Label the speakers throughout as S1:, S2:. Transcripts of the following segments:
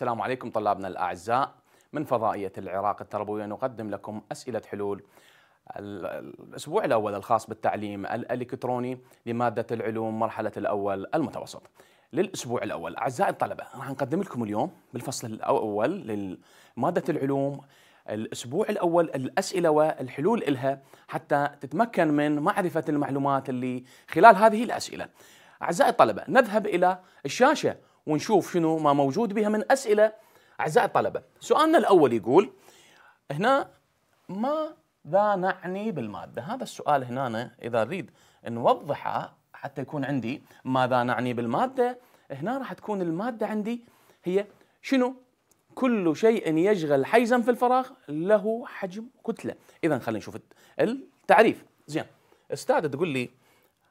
S1: السلام عليكم طلابنا الأعزاء من فضائية العراق التربوية نقدم لكم أسئلة حلول الأسبوع الأول الخاص بالتعليم الإلكتروني لمادة العلوم مرحلة الأول المتوسط للأسبوع الأول أعزائي الطلبة راح نقدم لكم اليوم بالفصل الأول لمادة العلوم الأسبوع الأول الأسئلة والحلول إلها حتى تتمكن من معرفة المعلومات اللي خلال هذه الأسئلة أعزائي الطلبة نذهب إلى الشاشة ونشوف شنو ما موجود بها من اسئله اعزائي الطلبه. سؤالنا الاول يقول هنا ماذا نعني بالماده؟ هذا السؤال هنا اذا نريد نوضحه حتى يكون عندي ماذا نعني بالماده؟ هنا راح تكون الماده عندي هي شنو؟ كل شيء يشغل حيزا في الفراغ له حجم كتله، اذا خلينا نشوف التعريف، زين استاذ تقول لي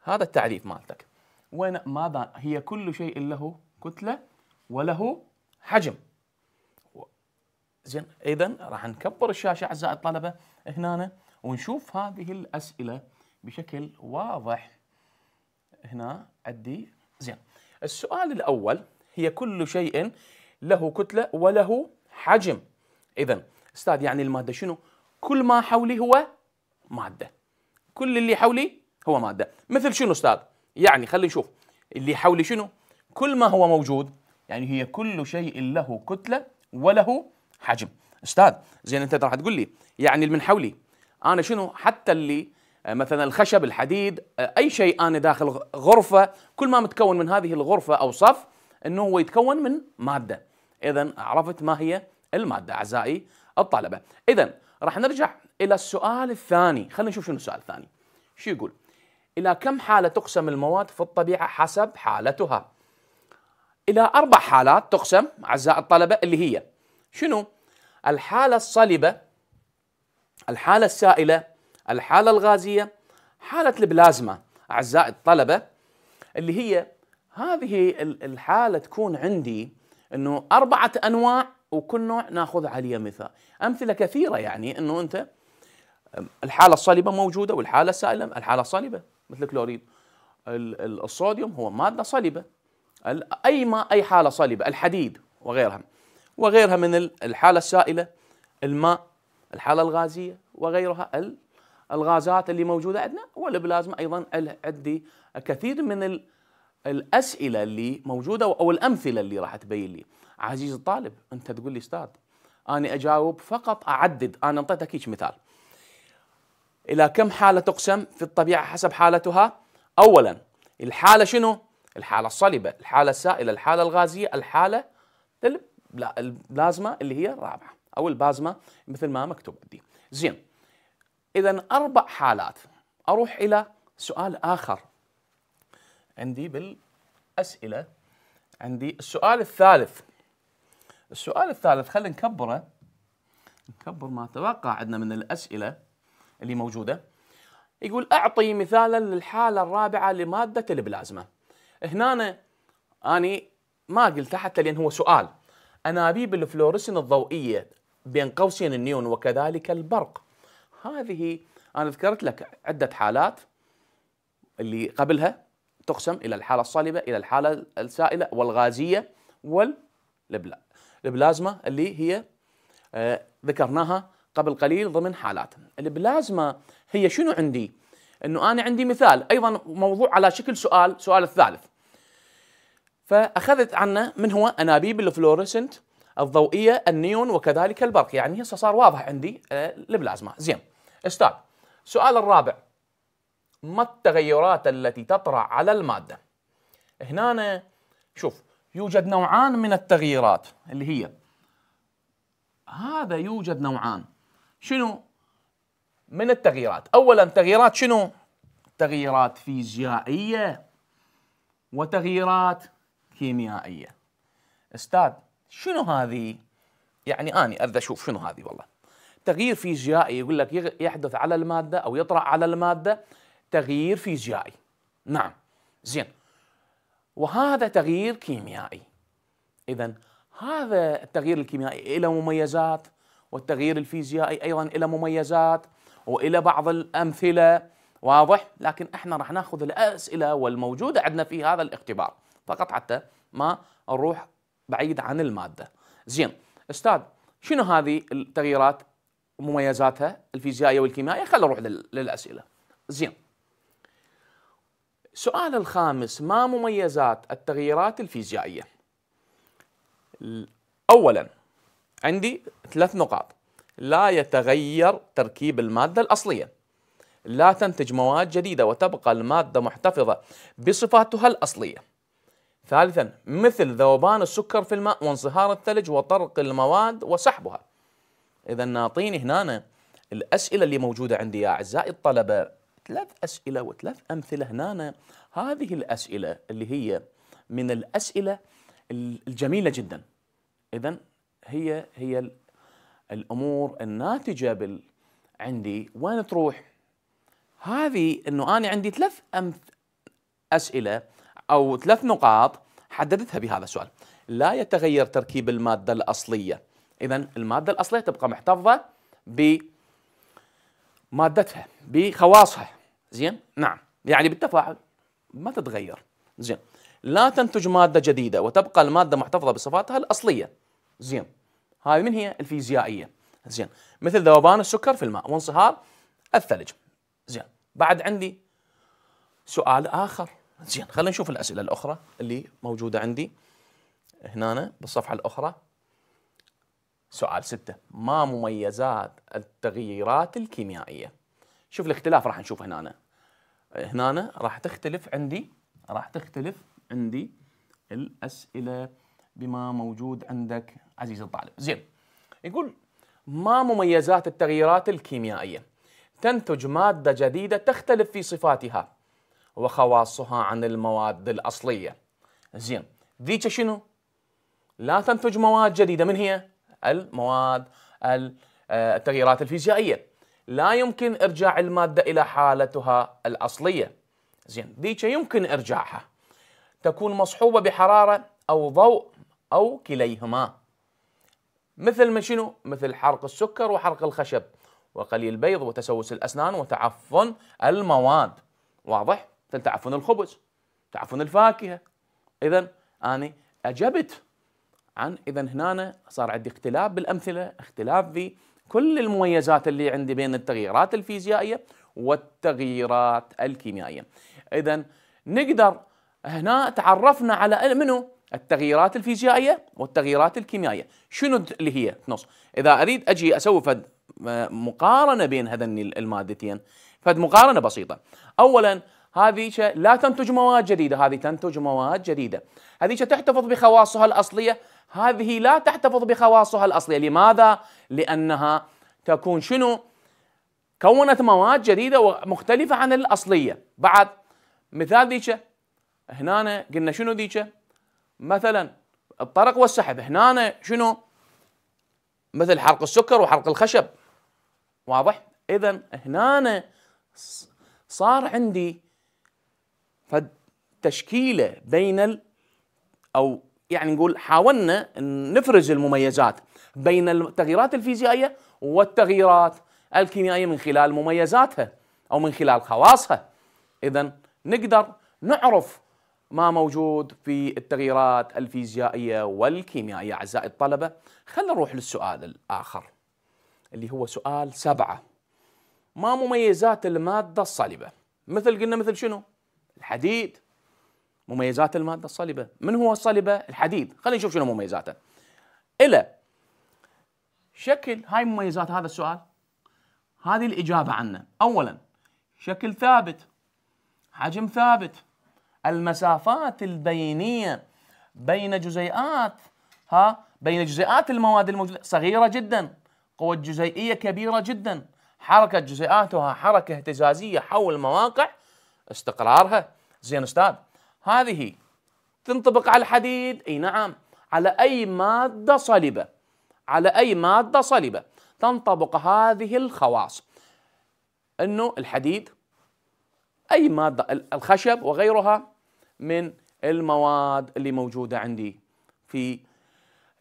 S1: هذا التعريف مالتك وين ماذا هي كل شيء له كتلة وله حجم زين اذا راح نكبر الشاشه اعزائي الطلبه هنا ونشوف هذه الاسئله بشكل واضح هنا عندي زين السؤال الاول هي كل شيء له كتله وله حجم اذا استاذ يعني الماده شنو كل ما حولي هو ماده كل اللي حولي هو ماده مثل شنو استاذ يعني خلينا نشوف اللي حولي شنو كل ما هو موجود يعني هي كل شيء له كتله وله حجم استاذ زين انت راح تقول لي يعني من حولي انا شنو حتى اللي آه، مثلا الخشب الحديد آه، اي شيء انا داخل غرفه كل ما متكون من هذه الغرفه او صف انه هو يتكون من ماده اذا عرفت ما هي الماده اعزائي الطلبه اذا راح نرجع الى السؤال الثاني خلينا نشوف شنو السؤال الثاني شو يقول الى كم حاله تقسم المواد في الطبيعه حسب حالتها إلى أربع حالات تقسم اعزاء الطلبة اللي هي شنو؟ الحالة الصلبة الحالة السائلة الحالة الغازية حالة البلازما اعزاء الطلبة اللي هي هذه الحالة تكون عندي أنه أربعة أنواع وكل نوع ناخذ عليه مثال أمثلة كثيرة يعني أنه أنت الحالة الصلبة موجودة والحالة السائلة الحالة الصلبة مثل الكلوريد الصوديوم هو مادة صلبة أي ماء أي حالة صلبة الحديد وغيرها وغيرها من الحالة السائلة الماء الحالة الغازية وغيرها الغازات اللي موجودة عندنا والبلازما أيضا عندي كثير من الأسئلة اللي موجودة أو الأمثلة اللي راح تبين لي عزيز الطالب أنت تقول لي أستاذ أنا أجاوب فقط أعدد أنا أعطيتك هيك مثال إلى كم حالة تقسم في الطبيعة حسب حالتها أولا الحالة شنو الحالة الصلبة الحالة السائلة الحالة الغازية الحالة البلازما اللي هي الرابعة أو البازما مثل ما مكتوب عندي زين إذا أربع حالات أروح إلى سؤال آخر عندي بالأسئلة عندي السؤال الثالث السؤال الثالث خلينا نكبره نكبر ما توقع عندنا من الأسئلة اللي موجودة يقول أعطي مثالا للحالة الرابعة لمادة البلازما هنا أنا, ما قلت حتى لأن هو سؤال أنابيب الفلورسين الضوئية بين قوسين النيون وكذلك البرق هذه أنا ذكرت لك عدة حالات اللي قبلها تقسم إلى الحالة الصلبة إلى الحالة السائلة والغازية والبلازما اللي هي آه ذكرناها قبل قليل ضمن حالات البلازما هي شنو عندي؟ انه انا عندي مثال ايضا موضوع على شكل سؤال سؤال الثالث فاخذت عنا من هو انابيب الفلوريسنت الضوئيه النيون وكذلك البرق يعني هسه صار واضح عندي آه، البلازما زين استاذ السؤال الرابع ما التغيرات التي تطرأ على الماده هنا شوف يوجد نوعان من التغييرات اللي هي هذا يوجد نوعان شنو من التغييرات اولا تغييرات شنو تغييرات فيزيائيه وتغييرات كيميائيه استاذ شنو هذه يعني اني اريد اشوف شنو هذه والله تغيير فيزيائي يقول لك يحدث على الماده او يطرا على الماده تغيير فيزيائي نعم زين وهذا تغيير كيميائي اذا هذا التغيير الكيميائي إلى مميزات والتغيير الفيزيائي ايضا إلى مميزات والى بعض الامثله واضح لكن احنا راح ناخذ الاسئله والموجوده عندنا في هذا الاختبار فقط حتى ما نروح بعيد عن الماده. زين استاذ شنو هذه التغييرات ومميزاتها الفيزيائيه والكيميائيه؟ خلينا نروح للاسئله. زين السؤال الخامس ما مميزات التغييرات الفيزيائيه؟ اولا عندي ثلاث نقاط لا يتغير تركيب الماده الاصليه لا تنتج مواد جديده وتبقى الماده محتفظه بصفاتها الاصليه ثالثا مثل ذوبان السكر في الماء وانصهار الثلج وطرق المواد وسحبها اذا ناطيني هنا الاسئله اللي موجوده عندي يا اعزائي الطلبه ثلاث اسئله وثلاث امثله هنا هذه الاسئله اللي هي من الاسئله الجميله جدا اذا هي هي الامور الناتجه بال عندي وين تروح هذه انه انا عندي ثلاث أمث... اسئله أو ثلاث نقاط حددتها بهذا السؤال لا يتغير تركيب المادة الأصلية إذا المادة الأصلية تبقى محتفظة بمادتها بخواصها زين نعم يعني بالتفاعل ما تتغير زين لا تنتج مادة جديدة وتبقى المادة محتفظة بصفاتها الأصلية زين هاي من هي الفيزيائية زين مثل ذوبان السكر في الماء وانصهار الثلج زين بعد عندي سؤال آخر زين خلينا نشوف الاسئله الاخرى اللي موجوده عندي هنا بالصفحه الاخرى سؤال ستة ما مميزات التغييرات الكيميائية شوف الاختلاف راح نشوف هنا هنا راح تختلف عندي راح تختلف عندي الأسئلة بما موجود عندك عزيزي الطالب زين يقول ما مميزات التغييرات الكيميائية تنتج مادة جديدة تختلف في صفاتها وخواصها عن المواد الأصلية زين ذيك شنو؟ لا تنتج مواد جديدة من هي؟ المواد آه، التغييرات الفيزيائية لا يمكن إرجاع المادة إلى حالتها الأصلية زين ذيك يمكن إرجاعها تكون مصحوبة بحرارة أو ضوء أو كليهما مثل ما شنو؟ مثل حرق السكر وحرق الخشب وقلي البيض وتسوس الأسنان وتعفن المواد واضح؟ تعفن الخبز تعفن الفاكهه اذا اني اجبت عن اذا هنا صار عندي اختلاف بالامثله اختلاف في كل المميزات اللي عندي بين التغييرات الفيزيائيه والتغييرات الكيميائيه اذا نقدر هنا تعرفنا على منو التغييرات الفيزيائيه والتغييرات الكيميائيه شنو اللي هي نص اذا اريد اجي اسوي فد مقارنه بين هذين المادتين فد مقارنه بسيطه اولا هذه لا تنتج مواد جديدة هذه تنتج مواد جديدة هذه تحتفظ بخواصها الأصلية هذه لا تحتفظ بخواصها الأصلية لماذا؟ لأنها تكون شنو؟ كونت مواد جديدة ومختلفة عن الأصلية بعد مثال ذيك هنا قلنا شنو ذيك؟ مثلا الطرق والسحب هنا شنو؟ مثل حرق السكر وحرق الخشب واضح؟ اذا هنا صار عندي فالتشكيله بين ال او يعني نقول حاولنا نفرز المميزات بين التغييرات الفيزيائيه والتغييرات الكيميائيه من خلال مميزاتها او من خلال خواصها اذا نقدر نعرف ما موجود في التغييرات الفيزيائيه والكيميائيه اعزائي الطلبه خلينا نروح للسؤال الاخر اللي هو سؤال سبعة ما مميزات المادة الصلبة مثل قلنا مثل شنو الحديد مميزات المادة الصلبة من هو الصلبة؟ الحديد خلينا نشوف شنو مميزاته إلى شكل هاي مميزات هذا السؤال هذه الإجابة عنه أولا شكل ثابت حجم ثابت المسافات البينية بين جزيئات ها بين جزيئات المواد الموجودة صغيرة جدا قوة جزيئية كبيرة جدا حركة جزيئاتها حركة اهتزازية حول مواقع استقرارها زين استاذ هذه تنطبق على الحديد اي نعم على اي ماده صلبه على اي ماده صلبه تنطبق هذه الخواص انه الحديد اي ماده الخشب وغيرها من المواد اللي موجوده عندي في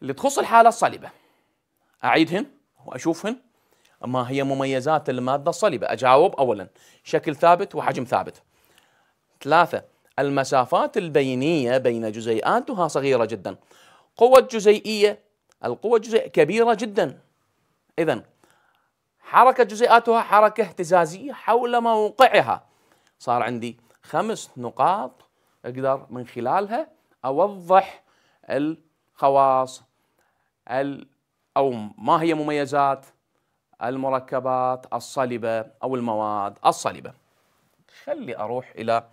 S1: اللي تخص الحاله الصلبه اعيدهن واشوفهن ما هي مميزات الماده الصلبه اجاوب اولا شكل ثابت وحجم ثابت ثلاثة المسافات البينية بين جزيئاتها صغيرة جدا قوة جزيئية القوة الجزيئية كبيرة جدا إذا حركة جزيئاتها حركة اهتزازية حول موقعها صار عندي خمس نقاط أقدر من خلالها أوضح الخواص ال أو ما هي مميزات المركبات الصلبة أو المواد الصلبة خلي أروح إلى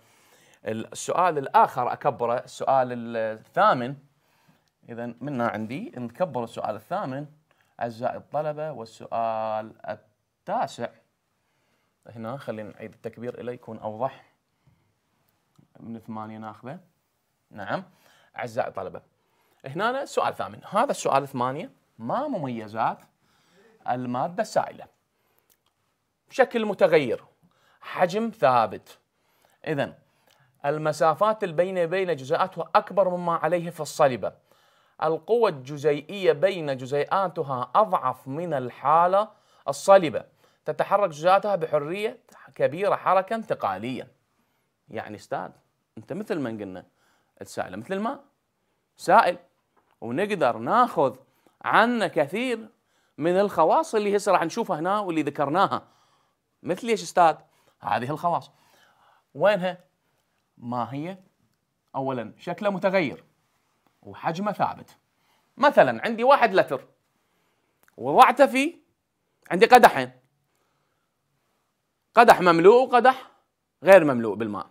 S1: السؤال الاخر اكبره السؤال الثامن اذا منا عندي نكبر السؤال الثامن اعزائي الطلبه والسؤال التاسع هنا خلينا نعيد التكبير الى يكون اوضح من ثمانيه ناخذه نعم اعزائي الطلبه هنا سؤال ثامن هذا السؤال ثمانيه ما مميزات الماده السائله شكل متغير حجم ثابت اذا المسافات البين بين جزيئاتها أكبر مما عليه في الصلبة القوى الجزيئية بين جزيئاتها أضعف من الحالة الصلبة تتحرك جزيئاتها بحرية كبيرة حركة انتقالية يعني استاذ انت مثل ما قلنا السائل مثل الماء سائل ونقدر ناخذ عنه كثير من الخواص اللي هسه راح نشوفها هنا واللي ذكرناها مثل ايش استاذ هذه الخواص وينها ما هي؟ أولا شكله متغير وحجمه ثابت مثلا عندي واحد لتر وضعته في عندي قدحين قدح مملوء وقدح غير مملوء بالماء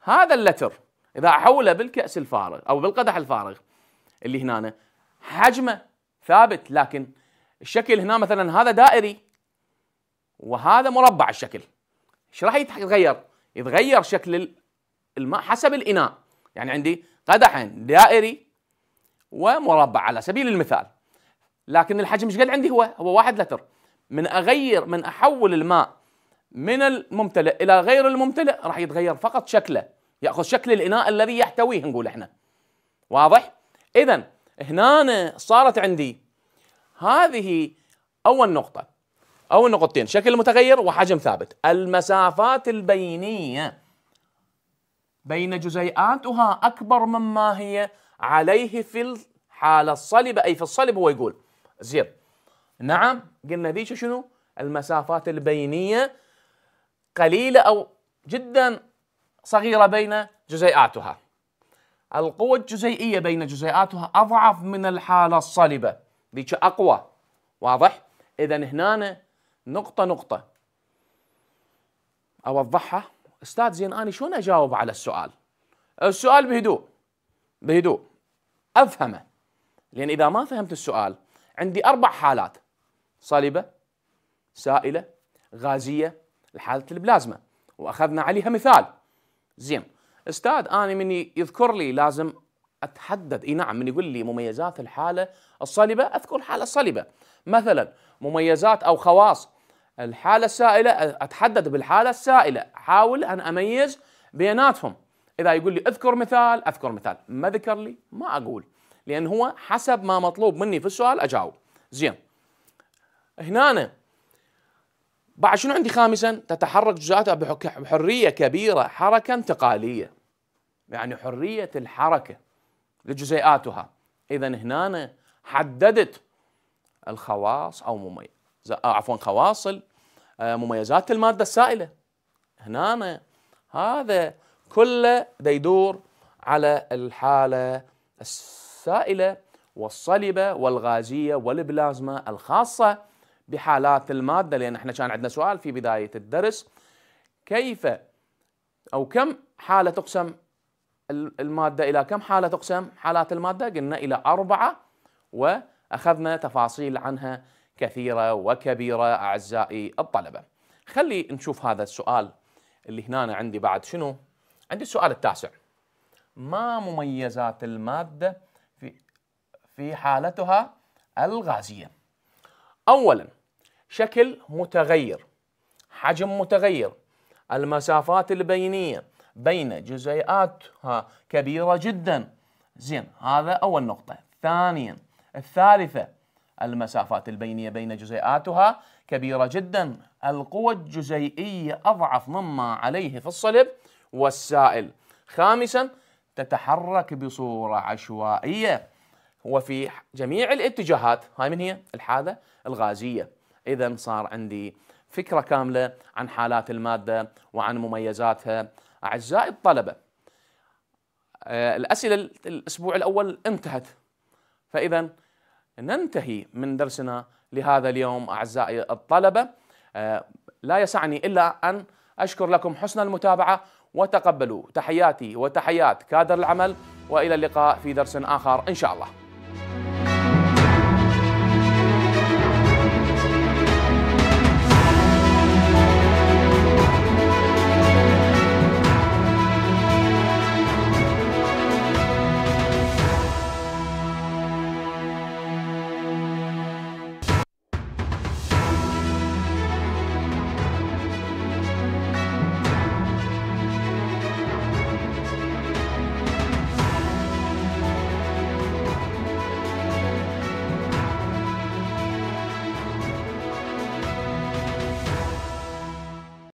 S1: هذا اللتر إذا أحوله بالكأس الفارغ أو بالقدح الفارغ اللي هنا حجمه ثابت لكن الشكل هنا مثلا هذا دائري وهذا مربع الشكل ايش راح يتغير؟ يتغير شكل الماء حسب الإناء يعني عندي قدح دائري ومربع على سبيل المثال لكن الحجم ايش قد عندي هو هو واحد لتر من أغير من أحول الماء من الممتلئ إلى غير الممتلئ راح يتغير فقط شكله يأخذ شكل الإناء الذي يحتويه نقول احنا واضح؟ إذا هنا صارت عندي هذه أول نقطة أول نقطتين شكل متغير وحجم ثابت المسافات البينية بين جزيئاتها أكبر مما هي عليه في الحالة الصلبة أي في الصلب هو يقول زين نعم قلنا ذيك شنو المسافات البينية قليلة أو جدا صغيرة بين جزيئاتها القوة الجزيئية بين جزيئاتها أضعف من الحالة الصلبة ذيك أقوى واضح إذا هنا نقطة نقطة أوضحها استاذ زين اني شلون اجاوب على السؤال؟ السؤال بهدوء بهدوء افهمه لان اذا ما فهمت السؤال عندي اربع حالات صلبه سائله غازيه لحاله البلازما واخذنا عليها مثال زين استاذ انا من يذكر لي لازم اتحدد اي نعم من يقول لي مميزات الحاله الصلبه اذكر حاله صلبه مثلا مميزات او خواص الحالة السائلة أتحدد بالحالة السائلة أحاول أن أميز بيناتهم إذا يقول لي اذكر مثال أذكر مثال ما ذكر لي ما أقول لأن هو حسب ما مطلوب مني في السؤال أجاوب زين هنا أنا بعد شنو عندي خامسا تتحرك جزيئاتها بحرية كبيرة حركة انتقالية يعني حرية الحركة لجزيئاتها إذا هنا حددت الخواص أو مميز آه، عفوا خواصل آه، مميزات الماده السائله هنا هذا كله يدور على الحاله السائله والصلبه والغازيه والبلازما الخاصه بحالات الماده لان احنا كان عندنا سؤال في بدايه الدرس كيف او كم حاله تقسم الماده الى كم حاله تقسم حالات الماده؟ قلنا الى اربعه واخذنا تفاصيل عنها كثيرة وكبيرة أعزائي الطلبة خلي نشوف هذا السؤال اللي هنا أنا عندي بعد شنو عندي السؤال التاسع ما مميزات المادة في, في حالتها الغازية أولا شكل متغير حجم متغير المسافات البينية بين جزيئاتها كبيرة جدا زين هذا أول نقطة ثانيا الثالثة المسافات البينية بين جزيئاتها كبيرة جدا القوى الجزيئية أضعف مما عليه في الصلب والسائل خامسا تتحرك بصورة عشوائية وفي جميع الاتجاهات هاي من هي الحالة الغازية إذا صار عندي فكرة كاملة عن حالات المادة وعن مميزاتها أعزائي الطلبة آه، الأسئلة الأسبوع الأول انتهت فإذا ننتهي من درسنا لهذا اليوم أعزائي الطلبة آه، لا يسعني إلا أن أشكر لكم حسن المتابعة وتقبلوا تحياتي وتحيات كادر العمل وإلى اللقاء في درس آخر إن شاء الله